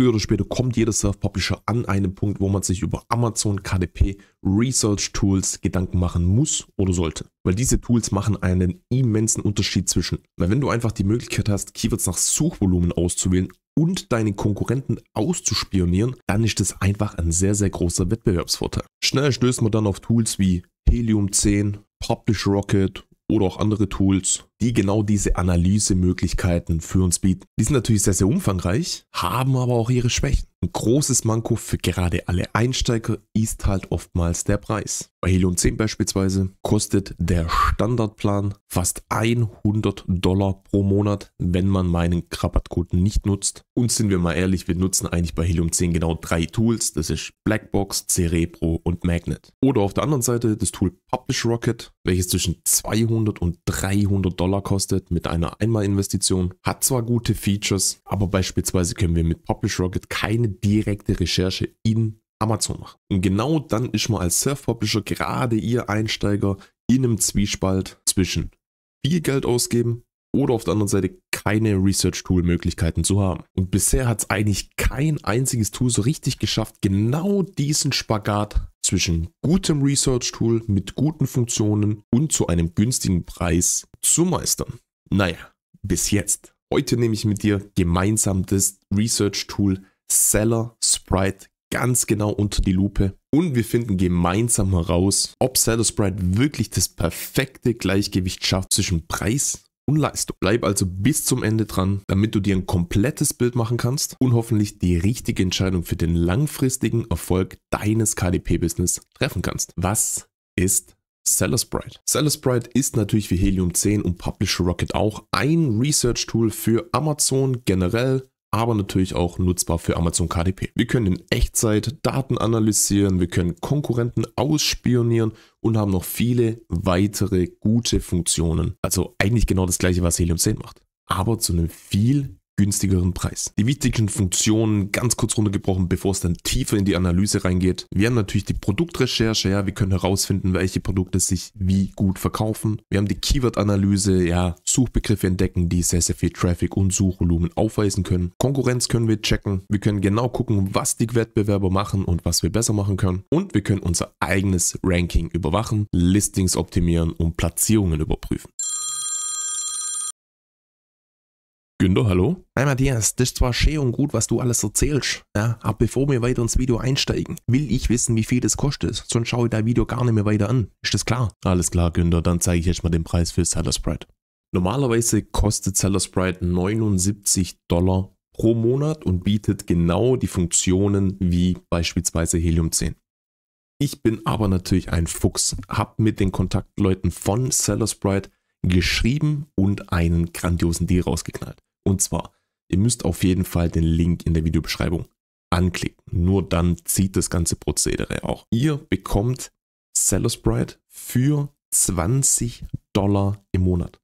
früher oder später kommt jeder Self-Publisher an einen Punkt, wo man sich über Amazon KDP Research Tools Gedanken machen muss oder sollte. Weil diese Tools machen einen immensen Unterschied zwischen. Weil wenn du einfach die Möglichkeit hast, Keywords nach Suchvolumen auszuwählen und deine Konkurrenten auszuspionieren, dann ist das einfach ein sehr, sehr großer Wettbewerbsvorteil. Schnell stößt man dann auf Tools wie Helium 10, Publish Rocket oder auch andere Tools, die genau diese Analysemöglichkeiten für uns bieten. Die sind natürlich sehr, sehr umfangreich, haben aber auch ihre Schwächen. Ein großes Manko für gerade alle Einsteiger ist halt oftmals der Preis. Bei Helium 10 beispielsweise kostet der Standardplan fast 100 Dollar pro Monat, wenn man meinen Rabattcode nicht nutzt. Und sind wir mal ehrlich, wir nutzen eigentlich bei Helium 10 genau drei Tools. Das ist Blackbox, Cerebro und Magnet. Oder auf der anderen Seite das Tool Publish Rocket, welches zwischen 200 und 300 Dollar Dollar kostet mit einer Einmalinvestition, hat zwar gute Features, aber beispielsweise können wir mit Publish Rocket keine direkte Recherche in Amazon machen. Und genau dann ist man als Self-Publisher gerade ihr Einsteiger in einem Zwiespalt zwischen viel Geld ausgeben oder auf der anderen Seite keine Research-Tool-Möglichkeiten zu haben. Und bisher hat es eigentlich kein einziges Tool so richtig geschafft, genau diesen Spagat zwischen gutem Research-Tool mit guten Funktionen und zu einem günstigen Preis zu meistern. Naja, bis jetzt. Heute nehme ich mit dir gemeinsam das Research-Tool Seller Sprite ganz genau unter die Lupe und wir finden gemeinsam heraus, ob Seller Sprite wirklich das perfekte Gleichgewicht schafft zwischen Preis und Leistung. Bleib also bis zum Ende dran, damit du dir ein komplettes Bild machen kannst und hoffentlich die richtige Entscheidung für den langfristigen Erfolg deines KDP-Business treffen kannst. Was ist Seller Sprite. Seller Sprite ist natürlich wie Helium 10 und Publisher Rocket auch ein Research Tool für Amazon generell, aber natürlich auch nutzbar für Amazon KDP. Wir können in Echtzeit Daten analysieren, wir können Konkurrenten ausspionieren und haben noch viele weitere gute Funktionen. Also eigentlich genau das gleiche, was Helium 10 macht, aber zu einem viel günstigeren Preis. Die wichtigen Funktionen ganz kurz runtergebrochen, bevor es dann tiefer in die Analyse reingeht. Wir haben natürlich die Produktrecherche, ja, wir können herausfinden, welche Produkte sich wie gut verkaufen. Wir haben die Keyword-Analyse, ja, Suchbegriffe entdecken, die sehr, sehr viel Traffic und Suchvolumen aufweisen können. Konkurrenz können wir checken. Wir können genau gucken, was die Wettbewerber machen und was wir besser machen können. Und wir können unser eigenes Ranking überwachen, Listings optimieren und Platzierungen überprüfen. Günter, hallo? Hi Matthias, das ist zwar schön und gut, was du alles erzählst, ja, aber bevor wir weiter ins Video einsteigen, will ich wissen, wie viel das kostet, sonst schaue ich dein Video gar nicht mehr weiter an. Ist das klar? Alles klar, Günter, dann zeige ich jetzt mal den Preis für Seller Sprite. Normalerweise kostet Seller Sprite 79 Dollar pro Monat und bietet genau die Funktionen wie beispielsweise Helium 10. Ich bin aber natürlich ein Fuchs, hab mit den Kontaktleuten von Seller Sprite geschrieben und einen grandiosen Deal rausgeknallt. Und zwar, ihr müsst auf jeden Fall den Link in der Videobeschreibung anklicken. Nur dann zieht das ganze Prozedere auch. Ihr bekommt Seller Sprite für 20 Dollar im Monat.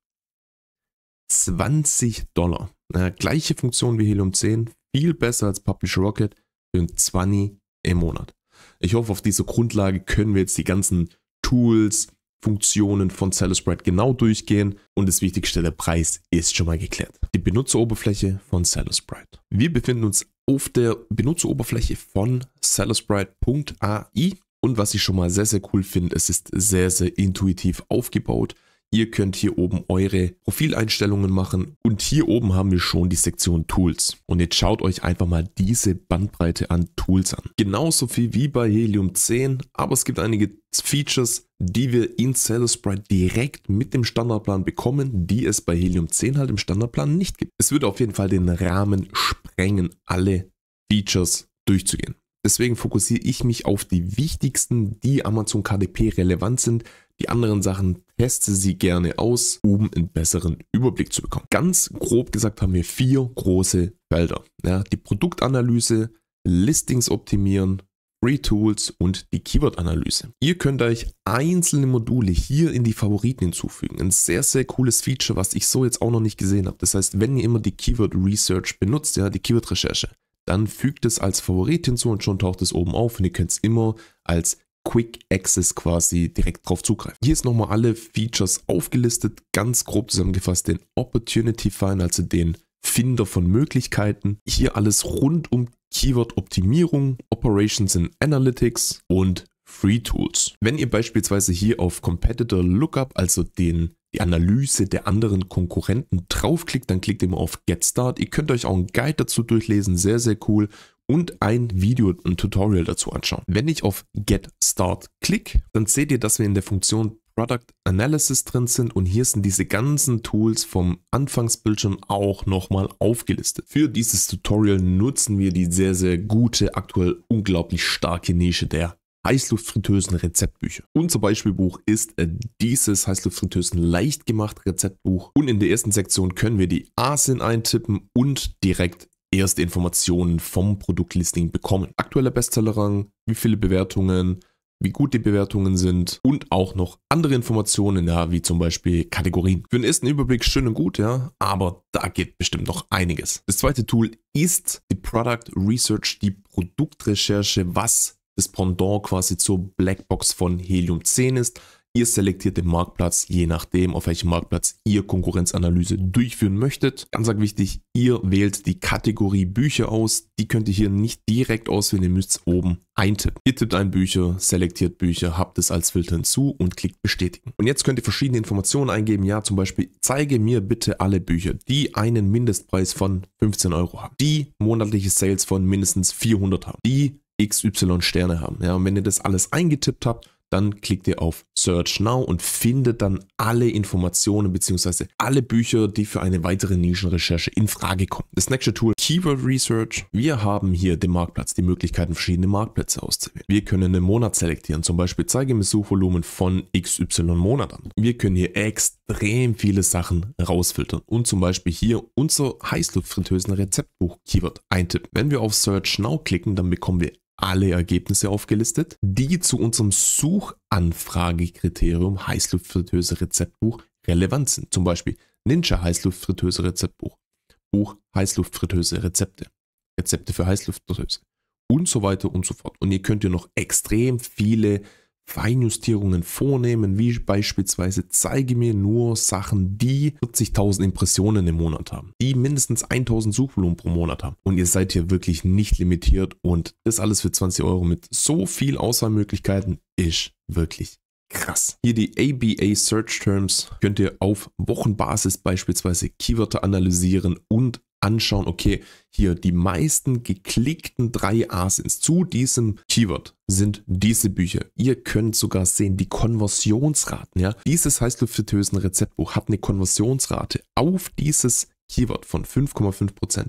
20 Dollar. Äh, gleiche Funktion wie Helium 10, viel besser als Publish Rocket für 20 im Monat. Ich hoffe, auf dieser Grundlage können wir jetzt die ganzen Tools, Funktionen von Celesprite genau durchgehen und das Wichtigste, der Preis ist schon mal geklärt. Die Benutzeroberfläche von Celesprite. Wir befinden uns auf der Benutzeroberfläche von Celesprite.ai und was ich schon mal sehr, sehr cool finde, es ist sehr, sehr intuitiv aufgebaut. Ihr könnt hier oben eure Profileinstellungen machen und hier oben haben wir schon die Sektion Tools. Und jetzt schaut euch einfach mal diese Bandbreite an Tools an. Genauso viel wie bei Helium 10, aber es gibt einige Features, die wir in Sprite direkt mit dem Standardplan bekommen, die es bei Helium 10 halt im Standardplan nicht gibt. Es würde auf jeden Fall den Rahmen sprengen, alle Features durchzugehen. Deswegen fokussiere ich mich auf die wichtigsten, die Amazon KDP relevant sind. Die anderen Sachen teste sie gerne aus, um einen besseren Überblick zu bekommen. Ganz grob gesagt haben wir vier große Felder. Ja, die Produktanalyse, Listings optimieren, Free Tools und die Keyword-Analyse. Ihr könnt euch einzelne Module hier in die Favoriten hinzufügen. Ein sehr, sehr cooles Feature, was ich so jetzt auch noch nicht gesehen habe. Das heißt, wenn ihr immer die Keyword Research benutzt, ja, die Keyword-Recherche, dann fügt es als Favorit hinzu und schon taucht es oben auf und ihr könnt es immer als Quick Access quasi direkt drauf zugreifen. Hier ist nochmal alle Features aufgelistet, ganz grob zusammengefasst den Opportunity Find, also den Finder von Möglichkeiten. Hier alles rund um Keyword Optimierung, Operations in Analytics und Free Tools. Wenn ihr beispielsweise hier auf Competitor Lookup, also den die Analyse der anderen Konkurrenten draufklickt, dann klickt ihr mal auf Get Start. Ihr könnt euch auch einen Guide dazu durchlesen, sehr, sehr cool und ein Video und Tutorial dazu anschauen. Wenn ich auf Get Start klicke, dann seht ihr, dass wir in der Funktion Product Analysis drin sind und hier sind diese ganzen Tools vom Anfangsbildschirm auch nochmal aufgelistet. Für dieses Tutorial nutzen wir die sehr, sehr gute, aktuell unglaublich starke Nische der Heißluftfritteusen Rezeptbücher. Unser Beispielbuch ist äh, dieses Heißluftfritteusen leicht gemacht Rezeptbuch und in der ersten Sektion können wir die Asin eintippen und direkt erste Informationen vom Produktlisting bekommen. Aktueller Bestsellerrang, wie viele Bewertungen, wie gut die Bewertungen sind und auch noch andere Informationen, ja, wie zum Beispiel Kategorien. Für den ersten Überblick schön und gut, ja, aber da geht bestimmt noch einiges. Das zweite Tool ist die Product Research, die Produktrecherche, was das Pendant quasi zur Blackbox von Helium 10 ist. Ihr selektiert den Marktplatz, je nachdem, auf welchem Marktplatz ihr Konkurrenzanalyse durchführen möchtet. Ganz wichtig, ihr wählt die Kategorie Bücher aus. Die könnt ihr hier nicht direkt auswählen, ihr müsst es oben eintippen. Ihr tippt ein Bücher, selektiert Bücher, habt es als Filter hinzu und klickt bestätigen. Und jetzt könnt ihr verschiedene Informationen eingeben. Ja, zum Beispiel, zeige mir bitte alle Bücher, die einen Mindestpreis von 15 Euro haben, die monatliche Sales von mindestens 400 haben, die XY Sterne haben. Ja, und wenn ihr das alles eingetippt habt, dann klickt ihr auf Search Now und findet dann alle Informationen bzw. alle Bücher, die für eine weitere Nischenrecherche in Frage kommen. Das nächste Tool Keyword Research. Wir haben hier den Marktplatz, die Möglichkeiten, verschiedene Marktplätze auszuwählen. Wir können einen Monat selektieren, zum Beispiel zeige mir Suchvolumen von XY Monat an. Wir können hier extrem viele Sachen rausfiltern und zum Beispiel hier unser Heißluftfritteusen Rezeptbuch Keyword eintippen. Wenn wir auf Search Now klicken, dann bekommen wir alle Ergebnisse aufgelistet, die zu unserem Suchanfragekriterium Heißluftfritteuse Rezeptbuch relevant sind. Zum Beispiel Ninja Heißluftfritteuse Rezeptbuch, Buch Heißluftfritteuse Rezepte, Rezepte für Heißluftfritteuse und so weiter und so fort. Und ihr könnt ihr noch extrem viele Feinjustierungen vornehmen, wie beispielsweise zeige mir nur Sachen, die 40.000 Impressionen im Monat haben, die mindestens 1.000 Suchvolumen pro Monat haben. Und ihr seid hier wirklich nicht limitiert und das alles für 20 Euro mit so viel Auswahlmöglichkeiten ist wirklich krass. Hier die ABA Search Terms könnt ihr auf Wochenbasis beispielsweise Keywörter analysieren und anschauen, okay, hier die meisten geklickten drei A zu diesem Keyword sind diese Bücher. Ihr könnt sogar sehen, die Konversionsraten. Ja? Dieses heißluftfritösen Rezeptbuch hat eine Konversionsrate auf dieses Keyword von 5,5%.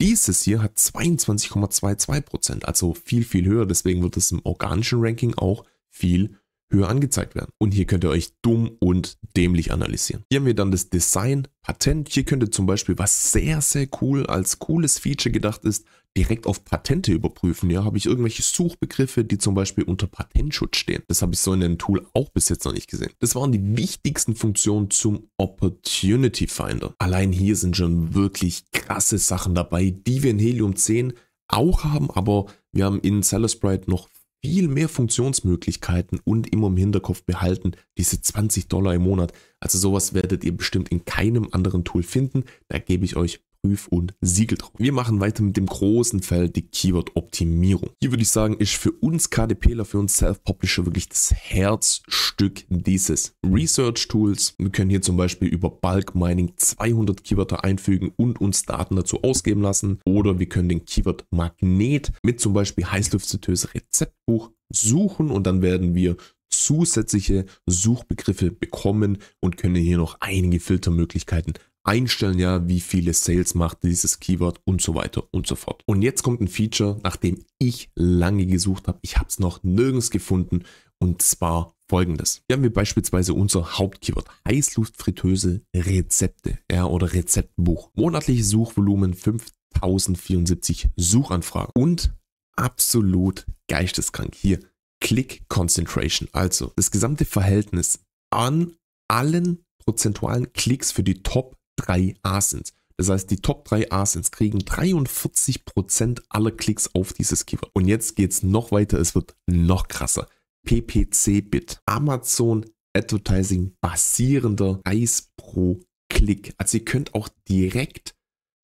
Dieses hier hat 22,22%, also viel, viel höher. Deswegen wird es im organischen Ranking auch viel höher angezeigt werden. Und hier könnt ihr euch dumm und dämlich analysieren. Hier haben wir dann das Design, Patent. Hier könnt ihr zum Beispiel, was sehr, sehr cool als cooles Feature gedacht ist, direkt auf Patente überprüfen. Ja, habe ich irgendwelche Suchbegriffe, die zum Beispiel unter Patentschutz stehen. Das habe ich so in einem Tool auch bis jetzt noch nicht gesehen. Das waren die wichtigsten Funktionen zum Opportunity Finder. Allein hier sind schon wirklich krasse Sachen dabei, die wir in Helium 10 auch haben, aber wir haben in Cellersprite noch viel mehr Funktionsmöglichkeiten und immer im Hinterkopf behalten, diese 20 Dollar im Monat. Also sowas werdet ihr bestimmt in keinem anderen Tool finden. Da gebe ich euch Prüf- und Siegeldruck. Wir machen weiter mit dem großen Feld, die Keyword-Optimierung. Hier würde ich sagen, ist für uns KDPler, für uns Self-Publisher wirklich das Herzstück dieses Research-Tools. Wir können hier zum Beispiel über Bulk Mining 200 Keywörter einfügen und uns Daten dazu ausgeben lassen. Oder wir können den Keyword-Magnet mit zum Beispiel heißluftzitöses Rezeptbuch suchen und dann werden wir zusätzliche Suchbegriffe bekommen und können hier noch einige Filtermöglichkeiten einstellen ja, wie viele Sales macht dieses Keyword und so weiter und so fort. Und jetzt kommt ein Feature, nachdem ich lange gesucht habe. Ich habe es noch nirgends gefunden und zwar folgendes. Hier haben wir beispielsweise unser Hauptkeyword Heißluftfritteuse Rezepte ja, oder Rezeptbuch. Monatliches Suchvolumen 5074 Suchanfragen und absolut geisteskrank hier. Click Concentration, also das gesamte Verhältnis an allen prozentualen Klicks für die Top drei Asins. Das heißt, die Top 3 Asins kriegen 43% aller Klicks auf dieses Keyword. Und jetzt geht es noch weiter, es wird noch krasser. PPC-Bit. Amazon Advertising basierender Preis pro Klick. Also ihr könnt auch direkt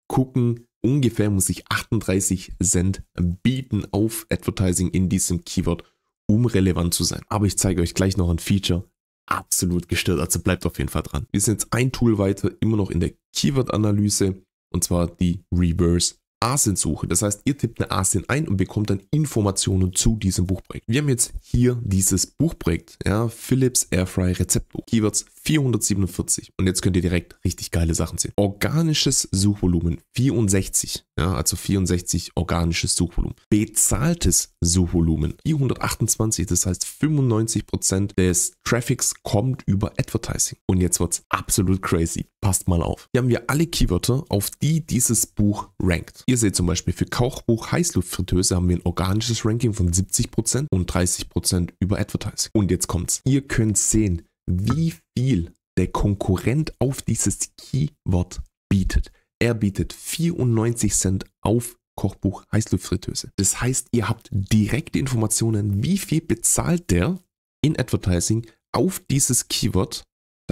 gucken, ungefähr muss ich 38 Cent bieten auf Advertising in diesem Keyword, um relevant zu sein. Aber ich zeige euch gleich noch ein Feature, absolut gestört. Also bleibt auf jeden Fall dran. Wir sind jetzt ein Tool weiter, immer noch in der Keyword-Analyse und zwar die Reverse asien suche Das heißt, ihr tippt eine Asien ein und bekommt dann Informationen zu diesem Buchprojekt. Wir haben jetzt hier dieses Buchprojekt, ja, Philips Airfry Rezeptbuch. Keywords 447. Und jetzt könnt ihr direkt richtig geile Sachen sehen. Organisches Suchvolumen 64, ja, also 64 organisches Suchvolumen. Bezahltes Suchvolumen 428, das heißt 95% Prozent des Traffics kommt über Advertising. Und jetzt wird es absolut crazy passt mal auf. Hier haben wir alle Keywörter, auf die dieses Buch rankt. Ihr seht zum Beispiel für Kochbuch Heißluftfritteuse haben wir ein organisches Ranking von 70% und 30% über Advertising. Und jetzt kommt's. Ihr könnt sehen, wie viel der Konkurrent auf dieses Keyword bietet. Er bietet 94 Cent auf Kochbuch Heißluftfritteuse. Das heißt, ihr habt direkte Informationen, wie viel bezahlt der in Advertising auf dieses Keyword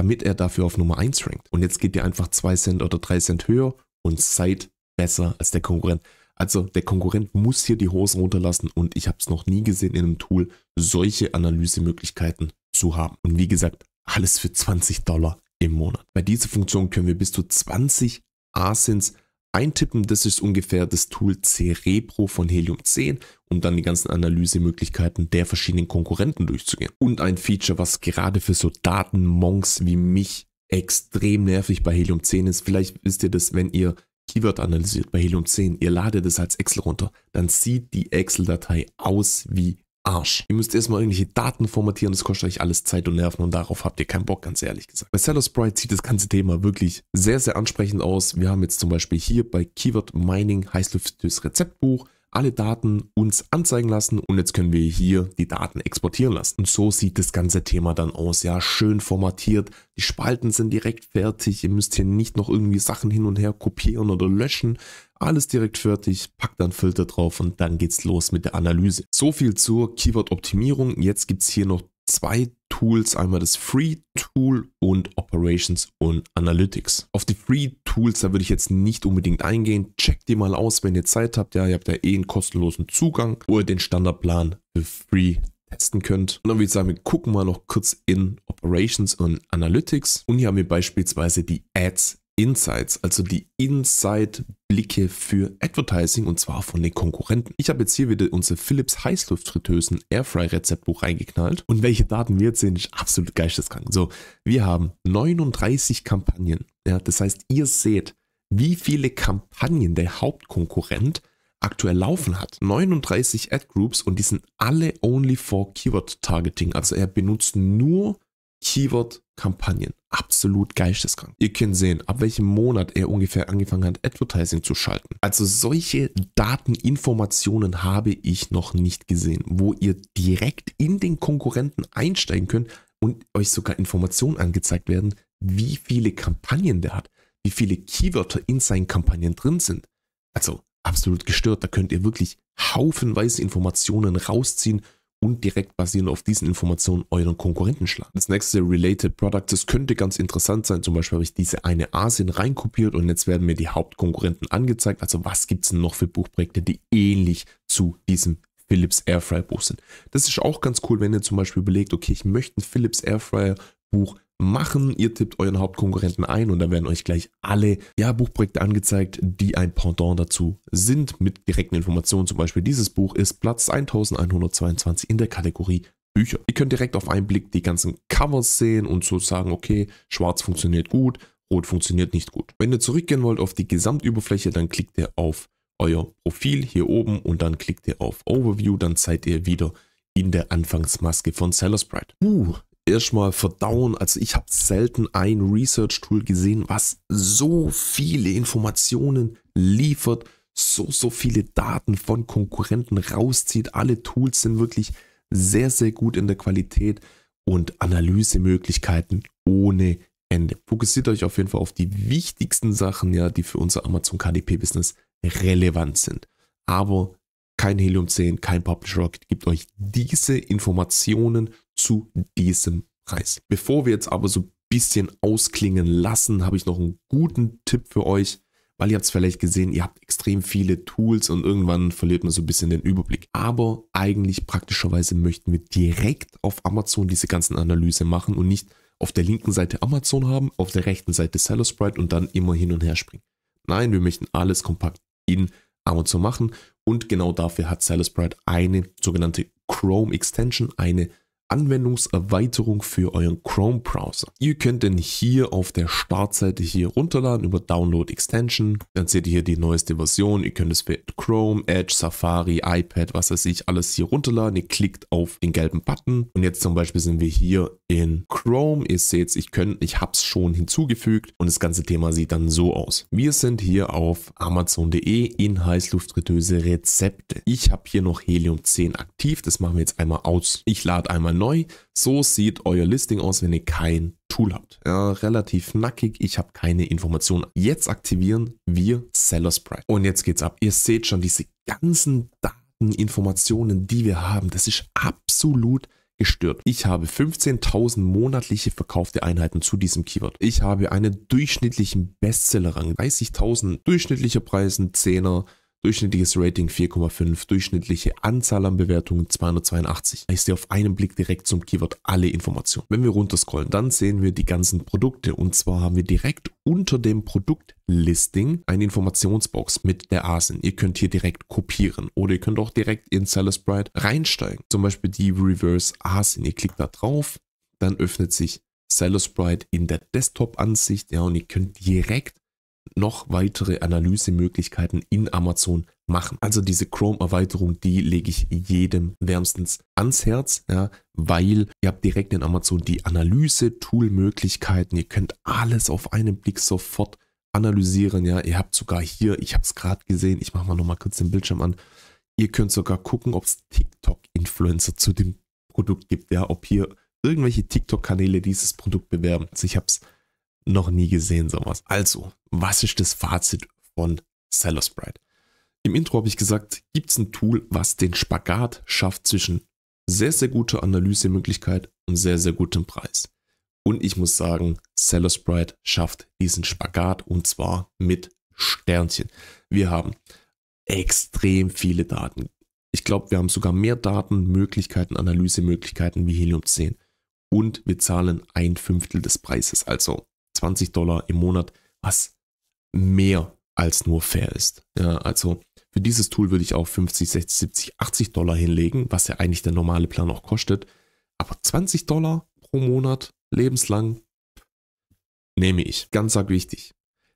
damit er dafür auf Nummer 1 rankt. Und jetzt geht ihr einfach 2 Cent oder 3 Cent höher und seid besser als der Konkurrent. Also der Konkurrent muss hier die Hosen runterlassen und ich habe es noch nie gesehen in einem Tool, solche Analysemöglichkeiten zu haben. Und wie gesagt, alles für 20 Dollar im Monat. Bei dieser Funktion können wir bis zu 20 ASINs eintippen. Das ist ungefähr das Tool Cerebro von Helium 10, um dann die ganzen Analysemöglichkeiten der verschiedenen Konkurrenten durchzugehen. Und ein Feature, was gerade für so Datenmonks wie mich extrem nervig bei Helium 10 ist. Vielleicht wisst ihr das, wenn ihr Keyword analysiert bei Helium 10, ihr ladet es als Excel runter, dann sieht die Excel-Datei aus wie Arsch. Ihr müsst erstmal irgendwelche Daten formatieren, das kostet euch alles Zeit und Nerven und darauf habt ihr keinen Bock, ganz ehrlich gesagt. Bei Seller Sprite sieht das ganze Thema wirklich sehr, sehr ansprechend aus. Wir haben jetzt zum Beispiel hier bei Keyword Mining heißt das Rezeptbuch alle Daten uns anzeigen lassen und jetzt können wir hier die Daten exportieren lassen. Und so sieht das ganze Thema dann aus, ja, schön formatiert, die Spalten sind direkt fertig, ihr müsst hier nicht noch irgendwie Sachen hin und her kopieren oder löschen, alles direkt fertig, packt dann Filter drauf und dann geht's los mit der Analyse. So viel zur Keyword-Optimierung, jetzt gibt's hier noch zwei Tools, einmal das Free Tool und Operations und Analytics. Auf die Free Tools, da würde ich jetzt nicht unbedingt eingehen. Checkt die mal aus, wenn ihr Zeit habt. Ja, ihr habt ja eh einen kostenlosen Zugang wo ihr den Standardplan für Free testen könnt. Und dann würde ich sagen, wir gucken mal noch kurz in Operations und Analytics. Und hier haben wir beispielsweise die Ads Insights, also die Inside-Blicke für Advertising und zwar von den Konkurrenten. Ich habe jetzt hier wieder unser Philips Heißluftfritteusen Airfry Rezeptbuch reingeknallt und welche Daten wir jetzt sehen, ist absolut geisteskrank. So, wir haben 39 Kampagnen. Ja, das heißt, ihr seht, wie viele Kampagnen der Hauptkonkurrent aktuell laufen hat. 39 Ad Groups und die sind alle only for Keyword Targeting. Also er benutzt nur Keyword-Kampagnen. Absolut geisteskrank. Ihr könnt sehen, ab welchem Monat er ungefähr angefangen hat, Advertising zu schalten. Also solche Dateninformationen habe ich noch nicht gesehen, wo ihr direkt in den Konkurrenten einsteigen könnt und euch sogar Informationen angezeigt werden, wie viele Kampagnen der hat, wie viele Keywörter in seinen Kampagnen drin sind. Also absolut gestört, da könnt ihr wirklich haufenweise Informationen rausziehen und direkt basierend auf diesen Informationen euren Konkurrenten schlagen. Das nächste Related Product, das könnte ganz interessant sein. Zum Beispiel habe ich diese eine Asien reinkopiert und jetzt werden mir die Hauptkonkurrenten angezeigt. Also was gibt es denn noch für Buchprojekte, die ähnlich zu diesem Philips Airfryer Buch sind. Das ist auch ganz cool, wenn ihr zum Beispiel überlegt, okay, ich möchte ein Philips Airfryer Buch machen. Ihr tippt euren Hauptkonkurrenten ein und dann werden euch gleich alle ja, Buchprojekte angezeigt, die ein Pendant dazu sind, mit direkten Informationen. Zum Beispiel dieses Buch ist Platz 1122 in der Kategorie Bücher. Ihr könnt direkt auf einen Blick die ganzen Covers sehen und so sagen, okay, schwarz funktioniert gut, rot funktioniert nicht gut. Wenn ihr zurückgehen wollt auf die Gesamtüberfläche, dann klickt ihr auf euer Profil hier oben und dann klickt ihr auf Overview, dann seid ihr wieder in der Anfangsmaske von Seller Sprite. Uh, erstmal verdauen. Also ich habe selten ein Research-Tool gesehen, was so viele Informationen liefert, so, so viele Daten von Konkurrenten rauszieht. Alle Tools sind wirklich sehr, sehr gut in der Qualität und Analysemöglichkeiten ohne Ende. Fokussiert euch auf jeden Fall auf die wichtigsten Sachen, ja, die für unser Amazon KDP-Business relevant sind. Aber kein Helium 10, kein Publish Rocket gibt euch diese Informationen zu diesem Preis. Bevor wir jetzt aber so ein bisschen ausklingen lassen, habe ich noch einen guten Tipp für euch, weil ihr habt es vielleicht gesehen, ihr habt extrem viele Tools und irgendwann verliert man so ein bisschen den Überblick. Aber eigentlich praktischerweise möchten wir direkt auf Amazon diese ganzen Analyse machen und nicht auf der linken Seite Amazon haben, auf der rechten Seite Seller Sprite und dann immer hin und her springen. Nein, wir möchten alles kompakt in Amazon machen und genau dafür hat Seller Sprite eine sogenannte Chrome Extension, eine Anwendungserweiterung für euren Chrome-Browser. Ihr könnt den hier auf der Startseite hier runterladen über Download Extension. Dann seht ihr hier die neueste Version. Ihr könnt es für Chrome, Edge, Safari, iPad, was weiß ich, alles hier runterladen. Ihr klickt auf den gelben Button. Und jetzt zum Beispiel sind wir hier in Chrome. Ihr seht, ich, ich habe es schon hinzugefügt. Und das ganze Thema sieht dann so aus. Wir sind hier auf amazon.de in Heißluftfritteuse Rezepte. Ich habe hier noch Helium 10 aktiv. Das machen wir jetzt einmal aus. Ich lade einmal neu. So sieht euer Listing aus, wenn ihr kein Tool habt. Ja, relativ nackig, ich habe keine Informationen. Jetzt aktivieren wir Seller Sprite. Und jetzt geht's ab. Ihr seht schon diese ganzen Dateninformationen, die wir haben. Das ist absolut gestört. Ich habe 15.000 monatliche verkaufte Einheiten zu diesem Keyword. Ich habe einen durchschnittlichen Bestseller-Rang. 30.000 durchschnittlicher Preisen, 10er, Durchschnittliches Rating 4,5, durchschnittliche Anzahl an Bewertungen 282. Da ist dir auf einen Blick direkt zum Keyword alle Informationen. Wenn wir runterscrollen, dann sehen wir die ganzen Produkte und zwar haben wir direkt unter dem Produktlisting eine Informationsbox mit der ASIN. Ihr könnt hier direkt kopieren oder ihr könnt auch direkt in Seller Sprite reinsteigen. Zum Beispiel die Reverse ASIN. Ihr klickt da drauf, dann öffnet sich Seller Sprite in der Desktop-Ansicht. Ja, und ihr könnt direkt noch weitere Analysemöglichkeiten in Amazon machen. Also diese Chrome-Erweiterung, die lege ich jedem wärmstens ans Herz, ja, weil ihr habt direkt in Amazon die Analyse-Tool-Möglichkeiten. Ihr könnt alles auf einen Blick sofort analysieren. Ja, ihr habt sogar hier, ich habe es gerade gesehen, ich mache mal nochmal kurz den Bildschirm an. Ihr könnt sogar gucken, ob es TikTok-Influencer zu dem Produkt gibt, ja, ob hier irgendwelche TikTok-Kanäle dieses Produkt bewerben. Also ich habe es noch nie gesehen, sowas. Also, was ist das Fazit von Seller Sprite? Im Intro habe ich gesagt, gibt es ein Tool, was den Spagat schafft zwischen sehr, sehr guter Analysemöglichkeit und sehr, sehr gutem Preis. Und ich muss sagen, Seller Sprite schafft diesen Spagat und zwar mit Sternchen. Wir haben extrem viele Daten. Ich glaube, wir haben sogar mehr Datenmöglichkeiten, Analysemöglichkeiten wie Helium 10. Und wir zahlen ein Fünftel des Preises. Also 20 Dollar im Monat, was mehr als nur fair ist. Ja, also für dieses Tool würde ich auch 50, 60, 70, 80 Dollar hinlegen, was ja eigentlich der normale Plan auch kostet. Aber 20 Dollar pro Monat lebenslang nehme ich. Ganz arg wichtig.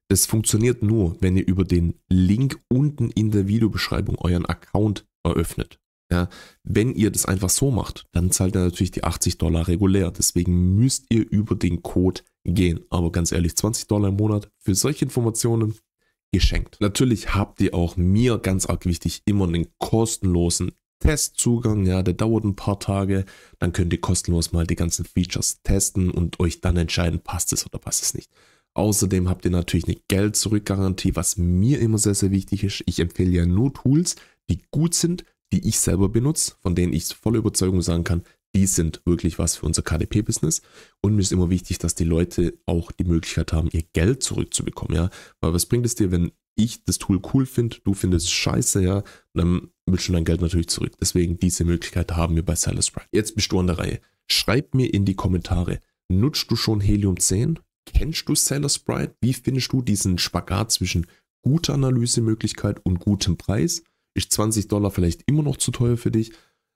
Das funktioniert nur, wenn ihr über den Link unten in der Videobeschreibung euren Account eröffnet. Ja, wenn ihr das einfach so macht, dann zahlt ihr natürlich die 80 Dollar regulär. Deswegen müsst ihr über den Code gehen. Aber ganz ehrlich, 20 Dollar im Monat für solche Informationen geschenkt. Natürlich habt ihr auch mir ganz arg wichtig immer einen kostenlosen Testzugang. Ja, der dauert ein paar Tage. Dann könnt ihr kostenlos mal die ganzen Features testen und euch dann entscheiden, passt es oder passt es nicht. Außerdem habt ihr natürlich eine Geld-Zurück-Garantie, was mir immer sehr, sehr wichtig ist. Ich empfehle ja nur Tools, die gut sind, die ich selber benutze, von denen ich voller Überzeugung sagen kann, die sind wirklich was für unser KDP-Business. Und mir ist immer wichtig, dass die Leute auch die Möglichkeit haben, ihr Geld zurückzubekommen, ja. Weil was bringt es dir, wenn ich das Tool cool finde, du findest es scheiße, ja, dann willst du dein Geld natürlich zurück. Deswegen diese Möglichkeit haben wir bei Sellersprite. Jetzt bist du an der Reihe. Schreib mir in die Kommentare, nutzt du schon Helium 10? Kennst du Seller Sprite? Wie findest du diesen Spagat zwischen guter Analysemöglichkeit und gutem Preis? Ist 20 Dollar vielleicht immer noch zu teuer für dich?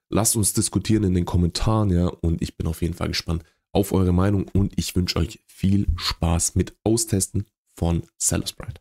Lasst uns diskutieren in den Kommentaren, ja. Und ich bin auf jeden Fall gespannt auf eure Meinung und ich wünsche euch viel Spaß mit Austesten von Sellers Pride.